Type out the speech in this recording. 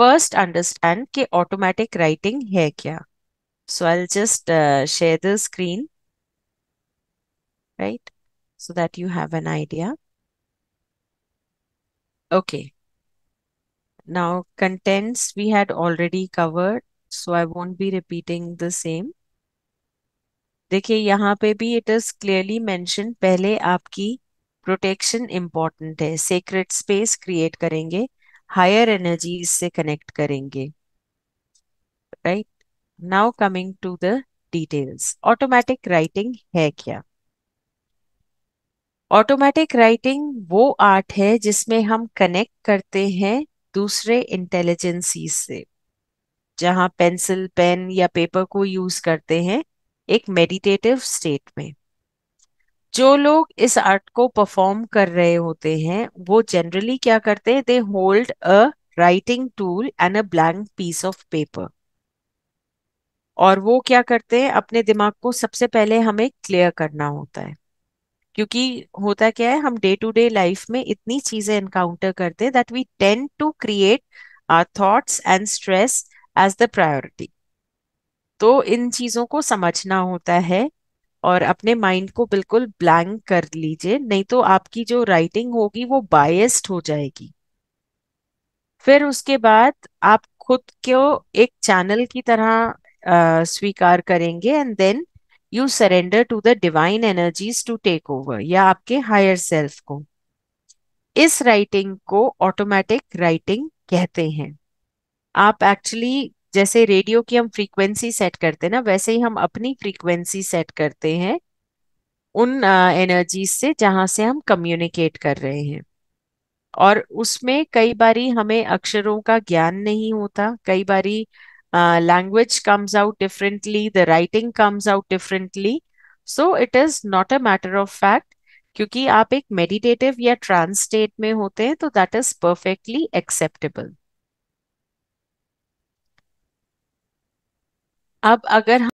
first understand कि automatic writing है क्या so I'll just uh, share the screen right so that you have an idea okay now contents we had already covered so I won't be repeating the same देखिए यहाँ पे भी it is clearly mention पहले आपकी protection important है secret space create करेंगे higher energy से connect करेंगे right now coming to the details automatic writing है क्या ऑटोमेटिक राइटिंग वो आर्ट है जिसमें हम कनेक्ट करते हैं दूसरे इंटेलिजेंसी से जहां पेंसिल पेन या पेपर को यूज करते हैं एक मेडिटेटिव स्टेट में जो लोग इस आर्ट को परफॉर्म कर रहे होते हैं वो जनरली क्या करते हैं they hold a writing tool and a blank piece of paper और वो क्या करते हैं अपने दिमाग को सबसे पहले हमें क्लियर करना होता है क्योंकि होता क्या है हम डे टू डे लाइफ में इतनी चीजें एनकाउंटर करते हैं that we tend to create our thoughts and stress as the priority तो इन चीजों को समझना होता है और अपने माइंड को बिल्कुल ब्लैंक कर लीजिए नहीं तो आपकी जो राइटिंग होगी वो बायस्ड हो जाएगी फिर उसके बाद आप खुद को एक चैनल की तरह स्वीकार करेंगे and then you surrender to the divine energies to take over या आपके हायर सेल्फ को इस राइटिंग को ऑटोमेटिक राइटिंग कहते हैं आप एक्चुअली जैसे रेडियो की हम फ्रीक्वेंसी सेट करते हैं ना वैसे ही हम अपनी फ्रीक्वेंसी सेट करते हैं उन एनर्जीज से जहां से हम कम्युनिकेट कर रहे हैं और उसमें कई बारी हमें अक्षरों का ज्ञान नहीं होता कई बारी language comes out differently the writing comes out differently so it is not a matter of fact क्योंकि आप एक मेडिटेटिव या ट्रांस स्टेट में होते हैं तो दैट इज परफेक्टली एक्सेप्टेबल अब अगर